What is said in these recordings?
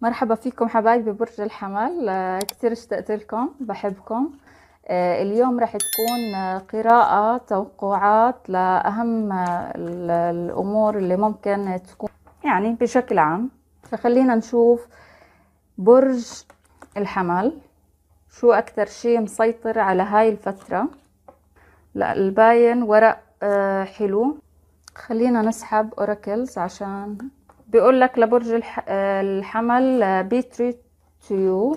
مرحبا فيكم حبايبي برج الحمل آه، كثير اشتقت لكم بحبكم آه، اليوم رح تكون آه، قراءة توقعات لأهم الأمور اللي ممكن تكون يعني بشكل عام فخلينا نشوف برج الحمل شو أكتر شي مسيطر على هاي الفترة لا الباين ورق حلو خلينا نسحب أوراكلز عشان بيقول لك لبرج الح... آه، الحمل بي تو يو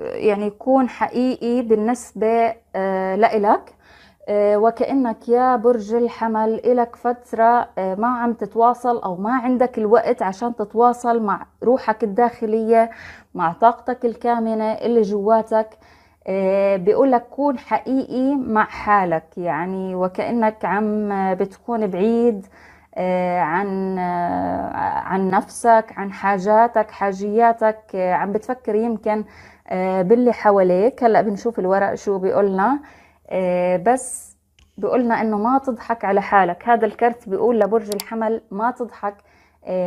يعني يكون حقيقي بالنسبة آه، لإلك آه، وكأنك يا برج الحمل إلك فترة ما عم تتواصل أو ما عندك الوقت عشان تتواصل مع روحك الداخلية مع طاقتك الكامنة اللي جواتك بيقولك كون حقيقي مع حالك يعني وكأنك عم بتكون بعيد آه، عن آه، عن نفسك عن حاجاتك حاجياتك آه، عم بتفكر يمكن باللي حواليك هلا بنشوف الورق شو بيقولنا بس بيقولنا انه ما تضحك على حالك هذا الكرت بيقول لبرج الحمل ما تضحك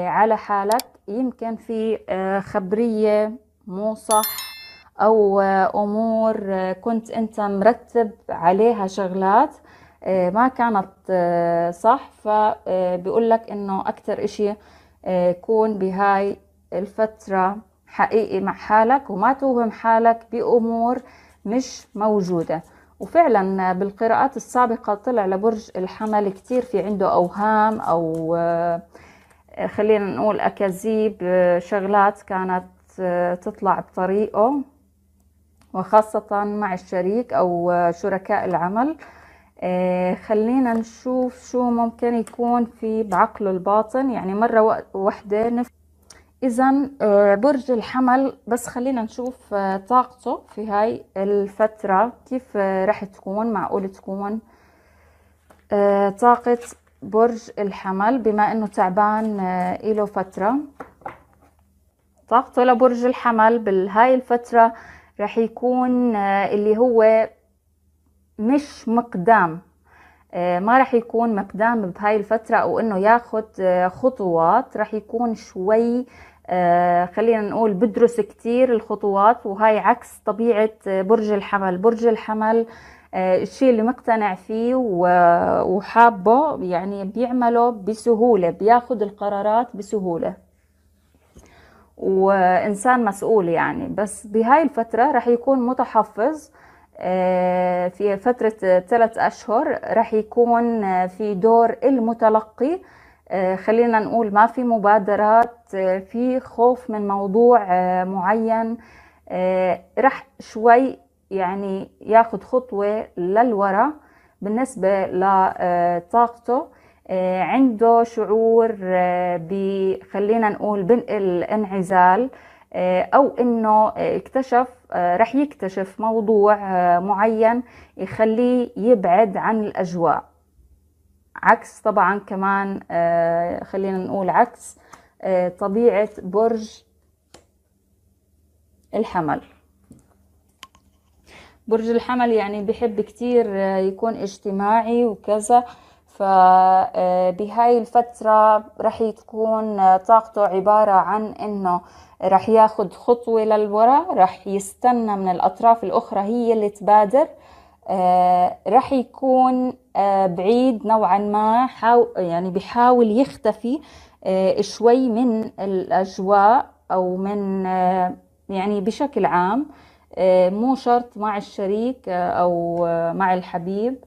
على حالك يمكن في خبرية مو صح أو أمور كنت أنت مرتب عليها شغلات آه، ما كانت آه، صح فبيقول آه، لك انه اكثر اشي كون بهاي الفترة حقيقي مع حالك وما توهم حالك بأمور مش موجودة وفعلا بالقراءات السابقة طلع لبرج الحمل كتير في عنده أوهام أو خلينا نقول أكاذيب شغلات كانت تطلع بطريقه وخاصة مع الشريك أو شركاء العمل آه خلينا نشوف شو ممكن يكون في بعقله الباطن يعني مرة واحدة نف... إذا آه برج الحمل بس خلينا نشوف آه طاقته في هاي الفترة كيف آه، رح تكون معقول تكون آه، طاقة برج الحمل بما إنه تعبان آه، إله فترة طاقته لبرج الحمل بهاي الفترة رح يكون اللي هو مش مقدام آه، ما رح يكون مقدام بهاي الفترة أو إنه ياخد آه، خطوات رح يكون شوي آه، خلينا نقول بدرس كتير الخطوات وهاي عكس طبيعة برج الحمل برج الحمل الشيء اللي مقتنع فيه وحابه يعني بيعمله بسهولة بياخد القرارات بسهولة وإنسان مسؤول يعني بس بهاي الفترة رح يكون متحفظ آه، في فترة ثلاث أشهر رح يكون آه، في دور المتلقي آه، خلينا نقول ما في مبادرات في خوف من موضوع معين رح شوي يعني ياخد خطوة للوراء بالنسبة لطاقته عنده شعور خلينا نقول بنقل انعزال آه، او انه آه، اكتشف آه، رح يكتشف موضوع معين يخليه يبعد عن الاجواء عكس طبعا كمان خلينا نقول عكس طبيعة برج الحمل برج الحمل يعني بحب كتير يكون اجتماعي وكذا فبهاي آه، الفترة رح تكون آه، طاقته عبارة عن انه رح ياخد خطوة للوراء رح يستنى من الاطراف الاخرى هي اللي تبادر آه، رح يكون بعيد نوعا ما يعني بحاول يختفي شوي من الاجواء او من يعني بشكل عام مو شرط مع الشريك او مع الحبيب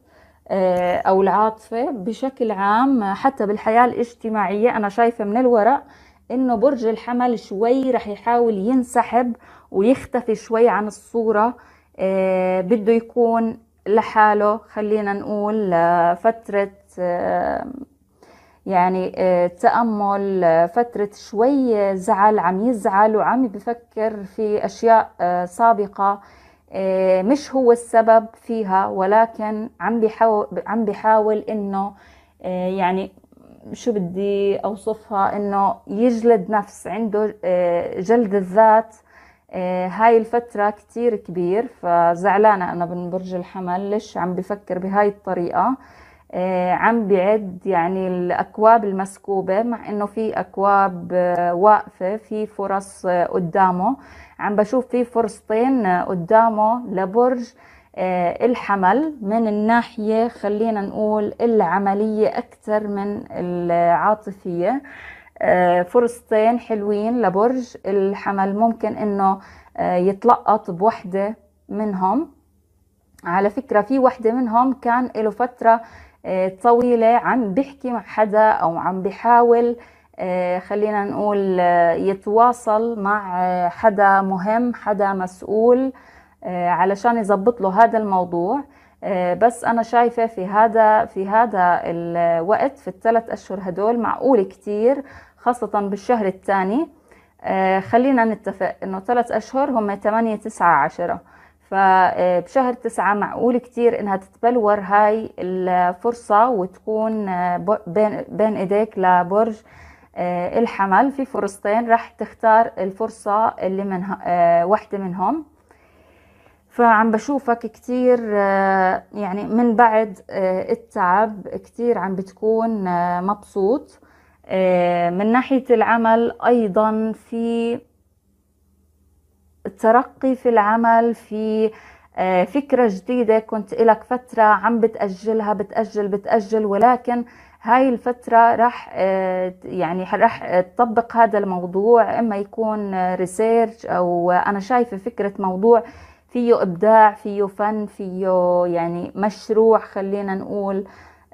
آه، أو العاطفة بشكل عام حتى بالحياة الاجتماعية أنا شايفة من الورق إنه برج الحمل شوي رح يحاول ينسحب ويختفي شوي عن الصورة آه، بده يكون لحاله خلينا نقول فترة آه، يعني تأمل فترة شوي زعل عم يزعل وعم بفكر في أشياء سابقة آه، مش هو السبب فيها ولكن عم بيحاول عم بيحاول انه آه، يعني شو بدي اوصفها انه يجلد نفس عنده آه، جلد الذات هاي الفترة كتير كبير فزعلانة أنا من برج الحمل ليش عم بفكر بهاي الطريقة آه، عم بعد يعني الأكواب المسكوبة مع إنه في أكواب آه، واقفة في فرص آه، قدامه عم بشوف في فرصتين قدامه لبرج الحمل من الناحية خلينا نقول العملية أكثر من العاطفية فرصتين حلوين لبرج الحمل ممكن إنه يتلقط بوحدة منهم على فكرة في وحدة منهم كان له فترة آه، طويلة عم بيحكي مع حدا أو عم بيحاول آه، خلينا نقول آه، يتواصل مع حدا مهم حدا مسؤول علشان يظبط له هذا الموضوع بس أنا شايفة في هذا في هذا الوقت في الثلاث أشهر هدول معقول كتير خاصة بالشهر الثاني خلينا نتفق إنه ثلاث أشهر هم 8 9 10 فبشهر تسعة معقول كتير انها تتبلور هاي الفرصة وتكون آه، بين, ايديك لبرج آه، الحمل في فرصتين راح تختار الفرصة اللي من آه، واحدة منهم فعم بشوفك كتير يعني من بعد التعب كتير عم بتكون مبسوط من ناحية العمل أيضا في الترقي في العمل في آه، فكرة جديدة كنت لك فترة عم بتأجلها بتأجل بتأجل ولكن هاي الفترة راح آه، يعني راح تطبق هذا الموضوع إما يكون ريسيرش أو أنا شايفة فكرة موضوع فيه إبداع فيه فن فيه يعني مشروع خلينا نقول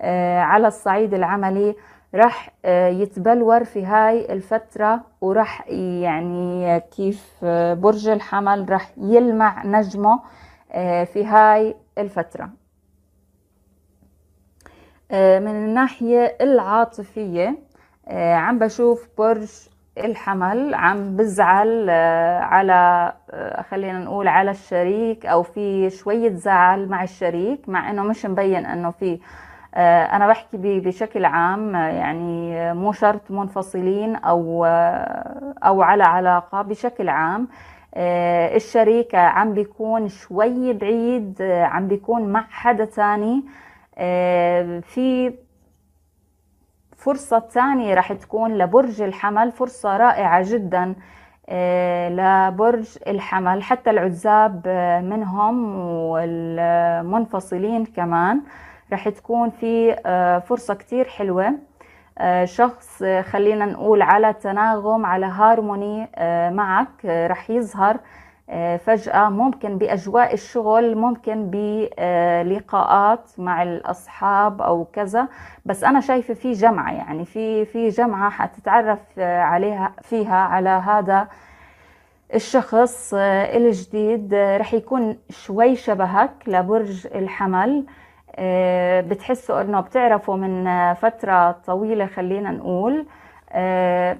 آه، على الصعيد العملي راح آه، يتبلور في هاي الفترة وراح يعني آه، كيف آه، برج الحمل راح يلمع نجمه في هاي الفترة من الناحية العاطفية عم بشوف برج الحمل عم بزعل على خلينا نقول على الشريك او في شوية زعل مع الشريك مع انه مش مبين انه في آه، أنا بحكي بشكل عام آه، يعني آه، مو شرط منفصلين أو أو على علاقة بشكل عام الشريك عم بيكون شوي بعيد عم بيكون مع حدا تاني في فرصة تانية رح تكون لبرج الحمل فرصة رائعة جدا لبرج الحمل حتى العزاب منهم والمنفصلين كمان رح تكون في آه، فرصة كتير حلوة آه، شخص آه، خلينا نقول على تناغم على هارموني معك رح يظهر فجأة ممكن بأجواء الشغل ممكن بلقاءات مع الأصحاب أو كذا بس أنا شايفة في جمعة يعني في في جمعة حتتعرف عليها فيها على هذا الشخص الجديد رح يكون شوي شبهك لبرج الحمل آه، بتحسوا انه بتعرفوا من فترة طويلة خلينا نقول آه،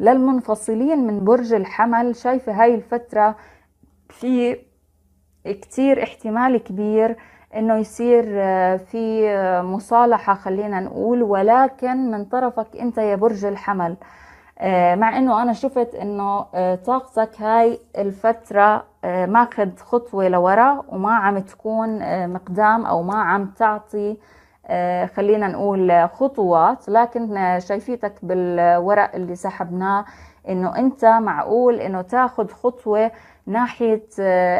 للمنفصلين من برج الحمل شايفة هاي الفترة في كتير احتمال كبير انه يصير آه، في مصالحة خلينا نقول ولكن من طرفك انت يا برج الحمل آه، مع انه انا شفت انه آه، طاقتك هاي الفترة آه، ماخذ خطوة لورا وما عم تكون مقدام او ما عم تعطي خلينا نقول خطوات لكن شايفيتك بالورق اللي سحبناه انه انت معقول انه تاخذ خطوة ناحية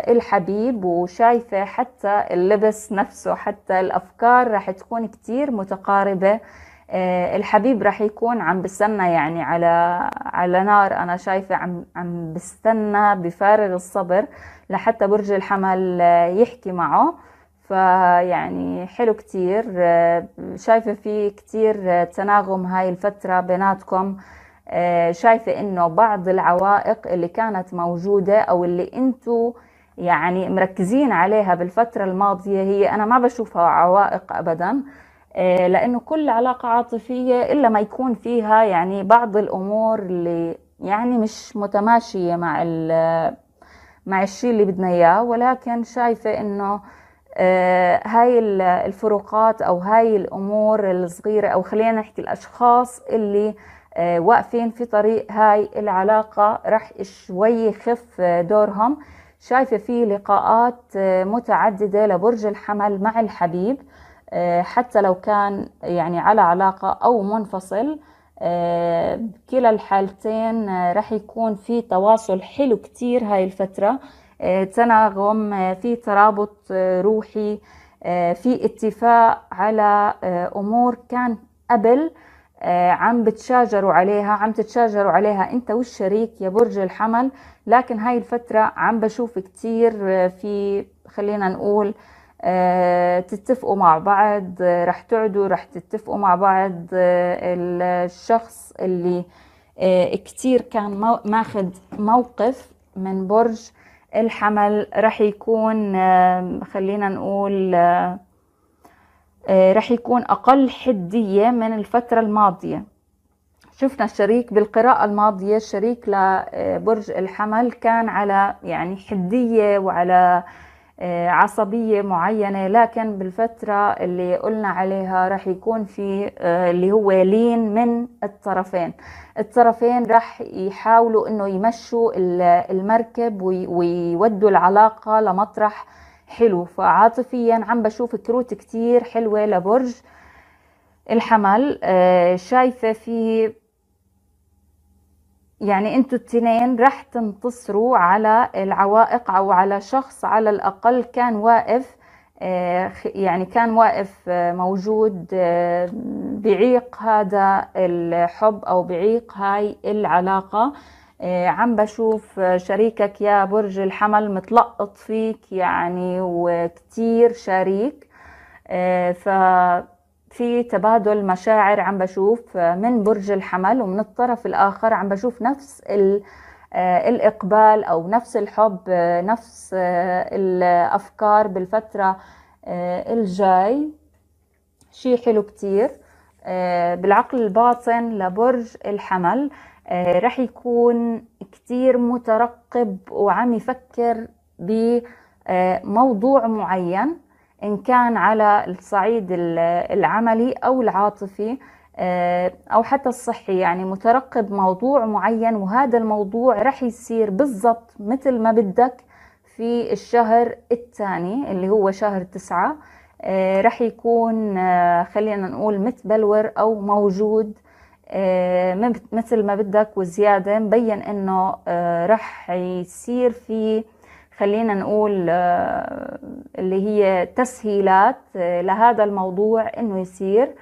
الحبيب وشايفة حتى اللبس نفسه حتى الافكار راح تكون كتير متقاربة آه، الحبيب راح يكون عم بستنى يعني على على نار انا شايفه عم عم بستنى بفارغ الصبر لحتى برج الحمل آه، يحكي معه فيعني حلو كتير آه، شايفة في كتير تناغم هاي الفترة بيناتكم شايفة انه بعض العوائق اللي كانت موجودة او اللي انتو يعني مركزين عليها بالفترة الماضية هي انا ما بشوفها عوائق ابدا آه، لانه كل علاقه عاطفيه الا ما يكون فيها يعني بعض الامور اللي يعني مش متماشيه مع مع الشيء اللي بدنا اياه ولكن شايفه انه آه، هاي الفروقات او هاي الامور الصغيره او خلينا نحكي الاشخاص اللي آه، واقفين في طريق هاي العلاقه رح شوي يخف دورهم شايفه في لقاءات متعدده لبرج الحمل مع الحبيب آه، حتى لو كان يعني على علاقة أو منفصل بكلا آه، الحالتين آه، رح يكون في تواصل حلو كتير هاي الفترة تناغم في ترابط روحي في اتفاق على أمور كان قبل عم بتشاجروا عليها عم تتشاجروا عليها انت والشريك يا برج الحمل لكن هاي الفترة عم بشوف كتير في خلينا نقول آه، تتفقوا مع بعض رح تقعدوا رح تتفقوا مع بعض آه، الشخص اللي آه، كتير كان ماخذ موقف من برج الحمل رح يكون خلينا نقول رح يكون أقل حدية من الفترة الماضية شفنا الشريك بالقراءة الماضية الشريك لبرج الحمل كان على يعني حدية وعلى آه آه، عصبية معينة لكن بالفترة اللي قلنا عليها رح يكون في آه، اللي هو لين من الطرفين الطرفين رح يحاولوا انه يمشوا المركب ويودوا العلاقة لمطرح حلو فعاطفيا عم بشوف كروت كتير حلوة لبرج الحمل آه، شايفة فيه يعني انتوا التنين رح تنتصروا على العوائق او على شخص على الاقل كان واقف آه، يعني كان واقف آه، موجود آه، بعيق هذا الحب او بعيق هاي العلاقه عم بشوف شريكك يا برج الحمل متلقط فيك يعني وكتير شريك ف في تبادل مشاعر عم بشوف آه، من برج الحمل ومن الطرف الآخر عم بشوف نفس آه، الإقبال أو نفس الحب آه، نفس الأفكار بالفترة الجاي شيء حلو كتير بالعقل الباطن لبرج الحمل رح يكون كتير مترقب وعم يفكر بموضوع معين إن كان على الصعيد العملي أو العاطفي آه، أو حتى الصحي يعني مترقب موضوع معين وهذا الموضوع رح يصير بالضبط مثل ما بدك في الشهر الثاني اللي هو شهر تسعة آه، رح يكون آه، خلينا نقول متبلور أو موجود مثل ما بدك وزيادة مبين إنه رح يصير في خلينا نقول آه، اللي هي تسهيلات آه، لهذا الموضوع انه يصير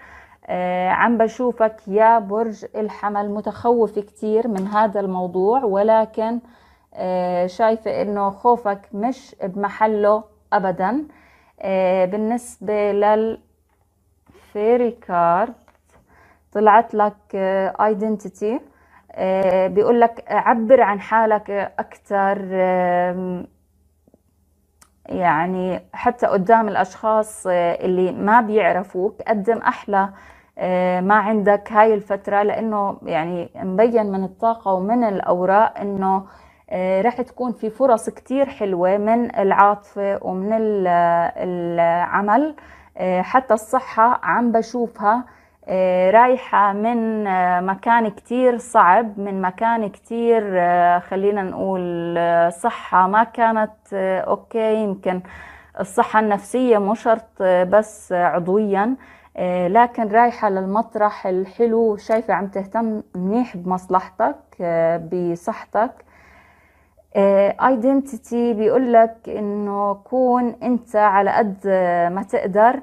آه، عم بشوفك يا برج الحمل متخوف كتير من هذا الموضوع ولكن شايفة انه خوفك مش بمحله ابدا بالنسبة للفيري كارد طلعت لك ايدنتيتي بيقول لك عبر عن حالك اكثر يعني حتى قدام الأشخاص آه، اللي ما بيعرفوك قدم أحلى آه، ما عندك هاي الفترة لأنه يعني مبين من الطاقة ومن الأوراق أنه آه، رح تكون في فرص كتير حلوة من العاطفة ومن العمل حتى الصحة عم بشوفها آه، رايحة من آه، مكان كتير صعب من مكان كتير آه، خلينا نقول صحة ما كانت أوكي يمكن الصحة النفسية مو شرط بس عضويا لكن رايحة للمطرح الحلو شايفة عم تهتم منيح بمصلحتك بصحتك ايدنتيتي بيقول لك انه كون انت على قد ما تقدر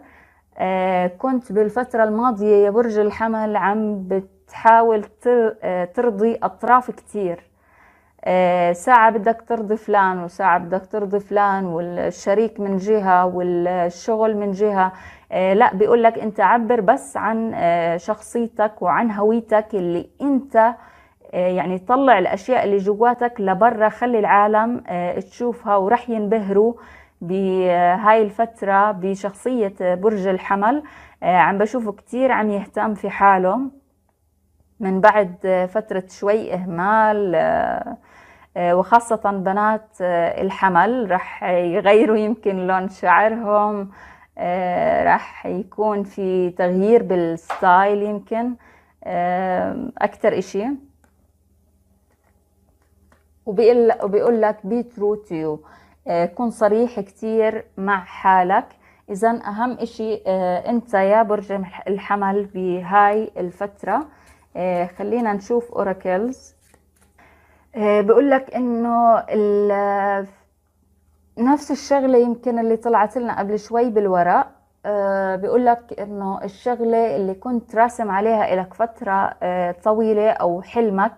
آه، كنت بالفترة الماضية يا برج الحمل عم بتحاول آه، ترضي أطراف كتير آه، ساعة بدك ترضي فلان وساعة بدك ترضي فلان والشريك من جهة والشغل من جهة لا بيقول لك أنت عبر بس عن شخصيتك وعن هويتك اللي أنت يعني طلع الأشياء اللي جواتك لبرا خلي العالم تشوفها ورح ينبهروا بهاي الفترة بشخصية برج الحمل آه، عم بشوفه كتير عم يهتم في حاله من بعد فترة شوي إهمال آه، آه، وخاصة بنات الحمل رح يغيروا يمكن لون شعرهم رح يكون في تغيير بالستايل يمكن أكتر إشي وبيقول لك بي ترو تو آه، كن صريح كتير مع حالك إذا أهم إشي آه، أنت يا برج الحمل بهاي الفترة آه، خلينا نشوف أوراكلز بقول لك إنه نفس الشغلة يمكن اللي طلعت لنا قبل شوي بالورق بيقول لك إنه الشغلة اللي كنت راسم عليها إلك فترة طويلة أو حلمك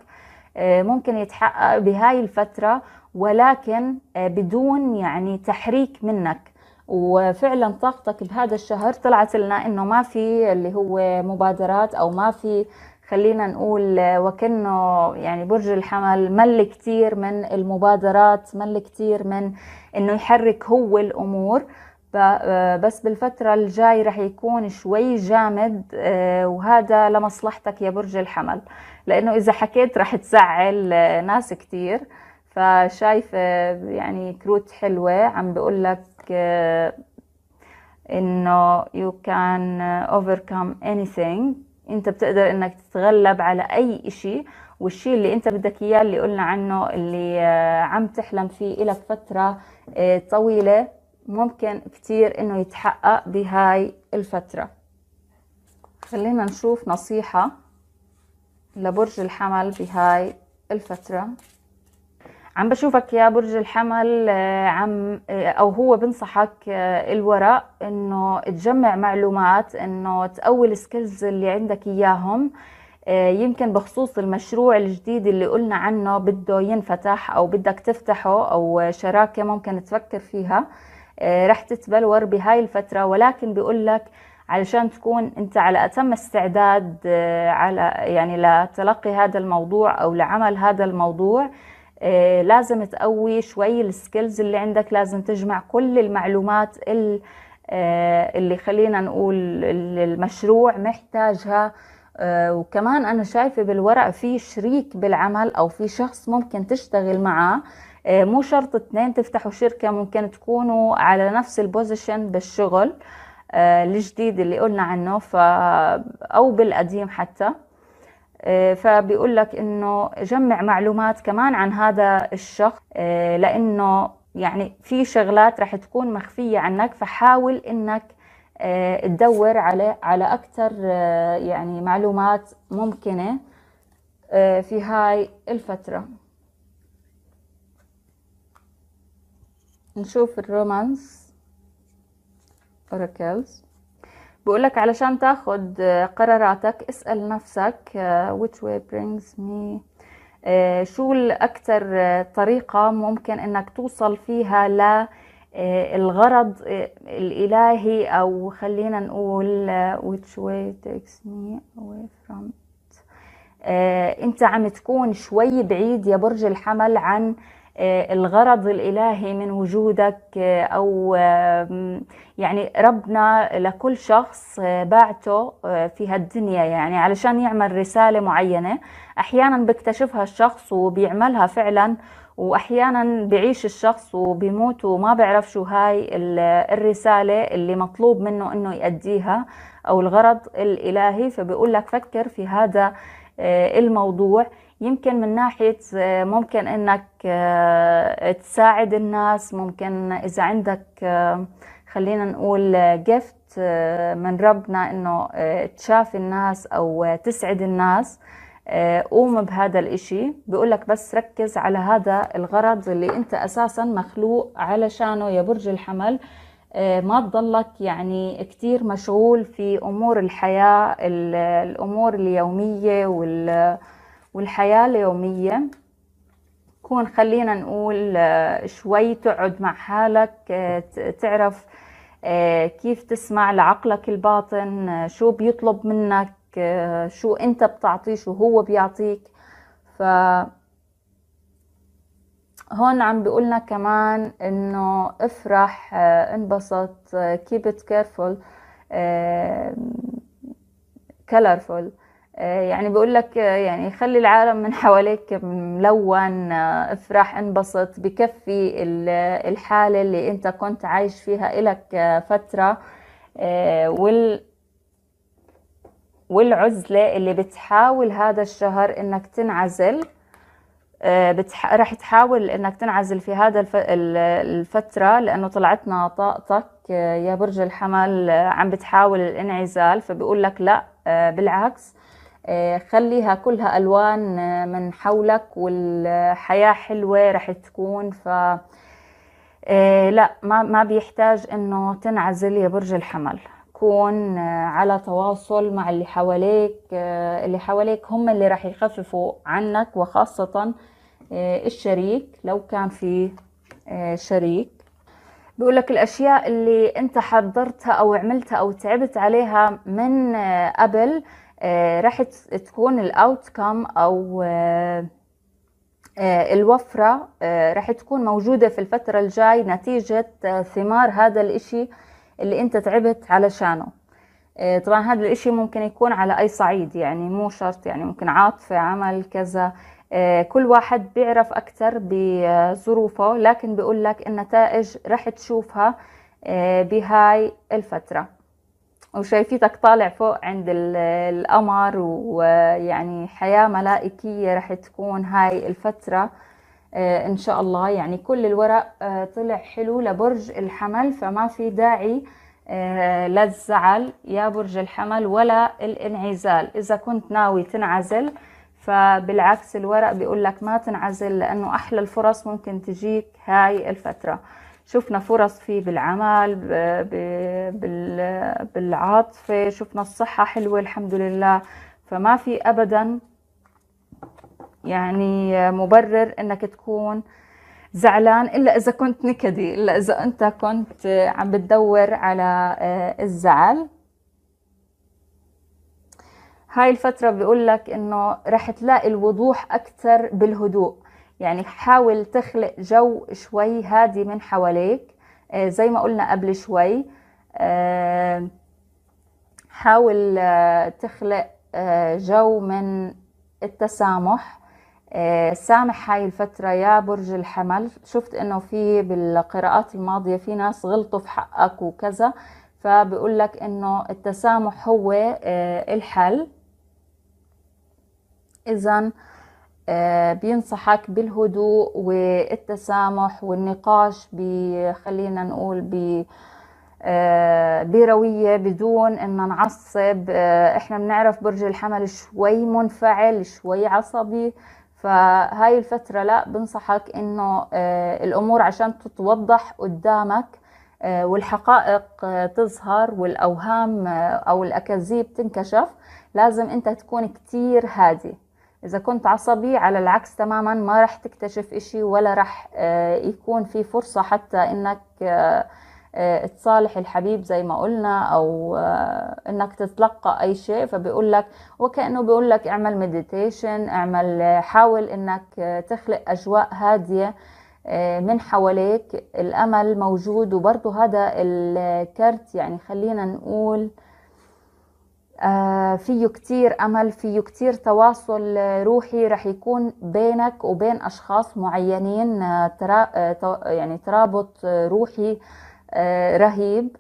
ممكن يتحقق بهاي الفترة ولكن آه، بدون يعني تحريك منك وفعلا طاقتك بهذا الشهر طلعت لنا انه ما في اللي هو مبادرات او ما في خلينا نقول آه، وكأنه يعني برج الحمل مل كتير من المبادرات مل كتير من انه يحرك هو الامور آه، بس بالفترة الجاي رح يكون شوي جامد وهذا لمصلحتك يا برج الحمل لأنه إذا حكيت رح تزعل ناس كتير فشايفة آه، يعني كروت حلوة عم بقول لك آه، انه you can overcome anything انت بتقدر انك تتغلب على اي اشي والشي اللي انت بدك اياه اللي قلنا عنه اللي آه، عم تحلم فيه لك فترة طويلة ممكن كتير انه يتحقق بهاي الفترة خلينا نشوف نصيحة لبرج الحمل بهاي الفترة عم بشوفك يا برج الحمل آه، عم آه، او هو بنصحك آه، الوراء انه تجمع معلومات انه تقوي السكيلز اللي عندك اياهم يمكن بخصوص المشروع الجديد اللي قلنا عنه بده ينفتح او بدك تفتحه او شراكه ممكن تفكر فيها رح تتبلور بهاي الفتره ولكن بقول لك علشان تكون انت على اتم استعداد على يعني لتلقي هذا الموضوع او لعمل هذا الموضوع آه، لازم تقوي شوي السكيلز اللي عندك لازم تجمع كل المعلومات آه، اللي خلينا نقول المشروع محتاجها آه، وكمان أنا شايفة بالورق في شريك بالعمل أو في شخص ممكن تشتغل معه مو شرط اثنين تفتحوا شركة ممكن تكونوا على نفس البوزيشن بالشغل الجديد اللي قلنا عنه أو بالقديم حتى آه، فبيقول لك انه جمع معلومات كمان عن هذا الشخص آه، لانه يعني في شغلات رح تكون مخفيه عنك فحاول انك آه، تدور على على اكثر يعني معلومات ممكنه في هاي الفتره نشوف الرومانس اوراكلز بقول لك علشان تاخد آه، قراراتك اسأل نفسك آه، which way brings me آه، شو الأكثر طريقة ممكن إنك توصل فيها للغرض الإلهي أو خلينا نقول which way takes me away from it. أنت عم تكون شوي بعيد يا برج الحمل عن آه، الغرض الإلهي من وجودك آه، أو يعني ربنا لكل شخص آه، بعته في هالدنيا يعني علشان يعمل رسالة معينة أحيانا بيكتشفها الشخص وبيعملها فعلا وأحيانا بعيش الشخص وبيموت وما بيعرف شو هاي الرسالة اللي مطلوب منه أنه يأديها أو الغرض الإلهي فبيقول لك فكر في هذا الموضوع يمكن من ناحية آه، ممكن انك آه، تساعد الناس ممكن اذا عندك آه، خلينا نقول جفت من ربنا انه تشافي الناس او تسعد الناس قوم بهذا الاشي بيقولك بس ركز على هذا الغرض اللي انت اساسا مخلوق علشانه يا برج الحمل ما تضلك يعني كتير مشغول في امور الحياة الامور اليومية وال والحياة اليومية كون خلينا نقول آه، شوي تقعد مع حالك آه، تعرف آه، كيف تسمع لعقلك الباطن شو بيطلب منك شو انت بتعطيه شو هو بيعطيك ف هون عم بيقولنا كمان انه افرح انبسط keep it careful colorful آه، يعني بقول لك آه، يعني خلي العالم من حواليك ملون آه، افرح انبسط بكفي الحالة اللي انت كنت عايش فيها إلك فترة وال والعزلة اللي بتحاول هذا الشهر انك تنعزل بتح... رح تحاول انك تنعزل في هذا الف... الفترة لانه طلعتنا طاقتك يا برج الحمل عم بتحاول الانعزال فبيقول لك لا بالعكس آه، خليها كلها ألوان آه، من حولك والحياة حلوة رح تكون ف آه، لا ما ما بيحتاج انه تنعزل يا برج الحمل كون على تواصل مع اللي حواليك اللي حواليك هم اللي رح يخففوا عنك وخاصة الشريك لو كان في شريك بيقول لك الأشياء اللي أنت حضرتها أو عملتها أو تعبت عليها من قبل آه، راح تكون الاوت كام او آه، آه، الوفرة راح تكون موجودة في الفترة الجاي نتيجة ثمار هذا الاشي اللي انت تعبت علشانه طبعا هذا الاشي ممكن يكون على اي صعيد يعني مو شرط يعني ممكن عاطفة عمل كذا كل واحد بيعرف اكثر بظروفه لكن بيقول لك النتائج راح تشوفها بهاي الفتره وشايفيتك طالع فوق عند القمر ويعني حياة ملائكية رح تكون هاي الفترة آه، إن شاء الله يعني كل الورق آه، طلع حلو لبرج الحمل فما في داعي آه، للزعل يا برج الحمل ولا الانعزال إذا كنت ناوي تنعزل فبالعكس الورق بيقول لك ما تنعزل لأنه أحلى الفرص ممكن تجيك هاي الفترة شفنا فرص فيه بالعمل بالعاطفة شفنا الصحة حلوة الحمد لله فما في أبدا يعني مبرر أنك تكون زعلان إلا إذا كنت نكدي إلا إذا أنت كنت عم بتدور على آه، الزعل هاي الفترة بيقول لك إنه رح تلاقي الوضوح أكثر بالهدوء يعني حاول تخلق جو شوي هادي من حواليك آه، زي ما قلنا قبل شوي آه، حاول آه، تخلق جو من التسامح سامح هاي الفترة يا برج الحمل شفت انه في بالقراءات الماضية في ناس غلطوا في حقك وكذا فبقول لك انه التسامح هو الحل اذا آه، بينصحك بالهدوء والتسامح والنقاش خلينا نقول ب آه، بروية بدون ان نعصب آه، احنا بنعرف برج الحمل شوي منفعل شوي عصبي فهاي الفترة لا بنصحك انه الامور عشان تتوضح قدامك والحقائق تظهر والاوهام او الاكاذيب تنكشف لازم انت تكون كتير هادي إذا كنت عصبي على العكس تماما ما رح تكتشف إشي ولا رح آه، يكون في فرصة حتى إنك آه، آه، تصالح الحبيب زي ما قلنا او انك تتلقى اي شيء فبيقول لك وكانه بيقول لك اعمل مديتيشن اعمل حاول انك تخلق اجواء هاديه من حواليك الامل موجود وبرضه هذا الكرت يعني خلينا نقول آه، فيه كتير أمل فيه كتير تواصل روحي رح يكون بينك وبين أشخاص معينين آه، آه، يعني ترابط روحي رهيب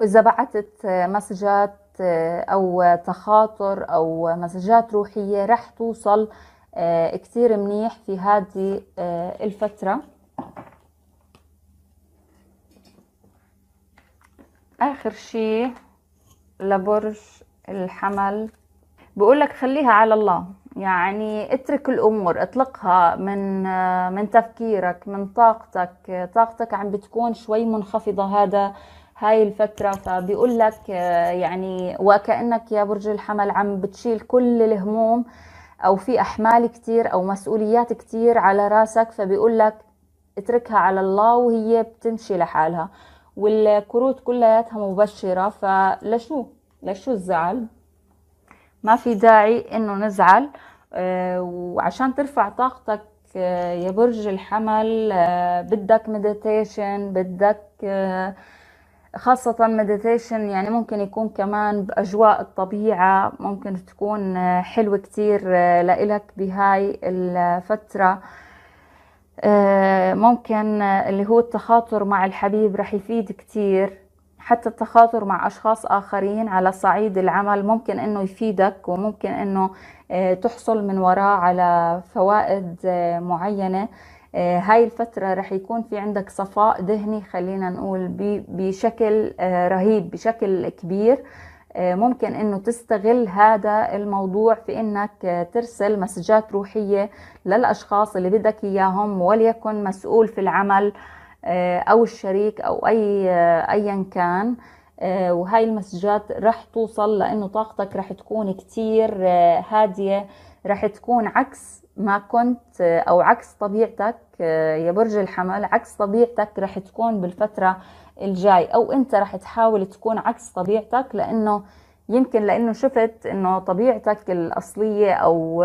وإذا بعتت مسجات أو تخاطر أو مسجات روحية رح توصل كتير منيح في هذه الفترة آخر شيء لبرج الحمل بقول لك خليها على الله يعني اترك الامور اطلقها من من تفكيرك من طاقتك طاقتك عم بتكون شوي منخفضه هذا هاي الفترة فبيقول لك يعني وكأنك يا برج الحمل عم بتشيل كل الهموم أو في أحمال كتير أو مسؤوليات كتير على راسك فبيقول لك اتركها على الله وهي بتمشي لحالها والكروت كلياتها مبشرة فلشو لشو الزعل ما في داعي انه نزعل آه، وعشان ترفع طاقتك آه، يا برج الحمل آه، بدك مديتيشن بدك خاصة مديتيشن يعني ممكن يكون كمان بأجواء الطبيعة ممكن تكون حلوة كتير لإلك بهاي الفترة آه، ممكن آه، اللي هو التخاطر مع الحبيب رح يفيد كتير حتى التخاطر مع أشخاص آخرين على صعيد العمل ممكن أنه يفيدك وممكن أنه آه، تحصل من وراه على فوائد معينة هاي الفترة رح يكون في عندك صفاء ذهني خلينا نقول بشكل رهيب بشكل كبير آه، ممكن انه تستغل هذا الموضوع في انك آه، ترسل مسجات روحية للاشخاص اللي بدك اياهم وليكن مسؤول في العمل آه، او الشريك او اي ايا كان وهاي المسجات رح توصل لانه طاقتك رح تكون كتير هادية رح تكون عكس ما كنت او عكس طبيعتك يا برج الحمل عكس طبيعتك رح تكون بالفترة الجاي او انت رح تحاول تكون عكس طبيعتك لانه يمكن لانه شفت انه طبيعتك الاصليه او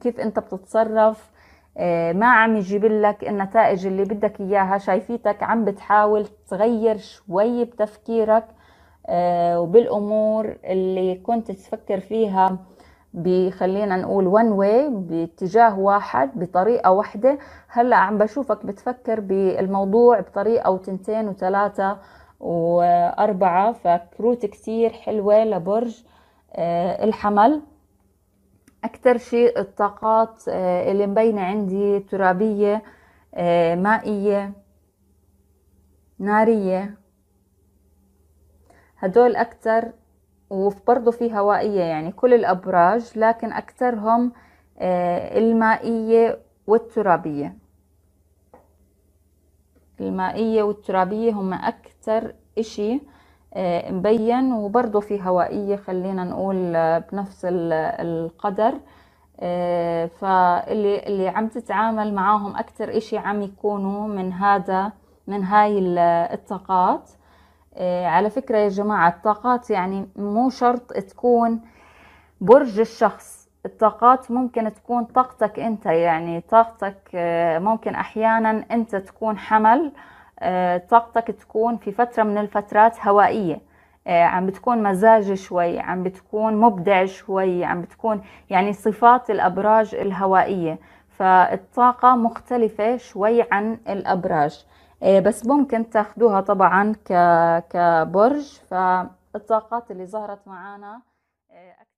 كيف انت بتتصرف آه، ما عم يجيب لك النتائج اللي بدك اياها شايفيتك عم بتحاول تغير شوي بتفكيرك آه، وبالامور اللي كنت تفكر فيها بخلينا نقول وان واي باتجاه واحد بطريقه واحده هلا عم بشوفك بتفكر بالموضوع بطريقه وتنتين وثلاثه واربعه فكروت كتير حلوه لبرج آه، الحمل اكثر شيء الطاقات آه، اللي مبينه عندي ترابيه آه، مائيه ناريه هدول اكثر وبرضه في هوائية يعني كل الأبراج لكن أكثرهم آه، المائية والترابية المائية والترابية هم أكثر إشي آه، مبين وبرضه في هوائية خلينا نقول آه، بنفس القدر فاللي اللي عم تتعامل معاهم أكثر إشي عم يكونوا من هذا من هاي الطاقات آه، على فكرة يا جماعة الطاقات يعني مو شرط تكون برج الشخص الطاقات ممكن تكون طاقتك انت يعني طاقتك آه، ممكن احيانا انت تكون حمل آه، طاقتك تكون في فترة من الفترات هوائية عم بتكون مزاج شوي عم بتكون مبدع شوي عم بتكون يعني صفات الأبراج الهوائية فالطاقة مختلفة شوي عن الأبراج إيه، بس ممكن تاخدوها طبعا كبرج فالطاقات اللي ظهرت معانا إيه،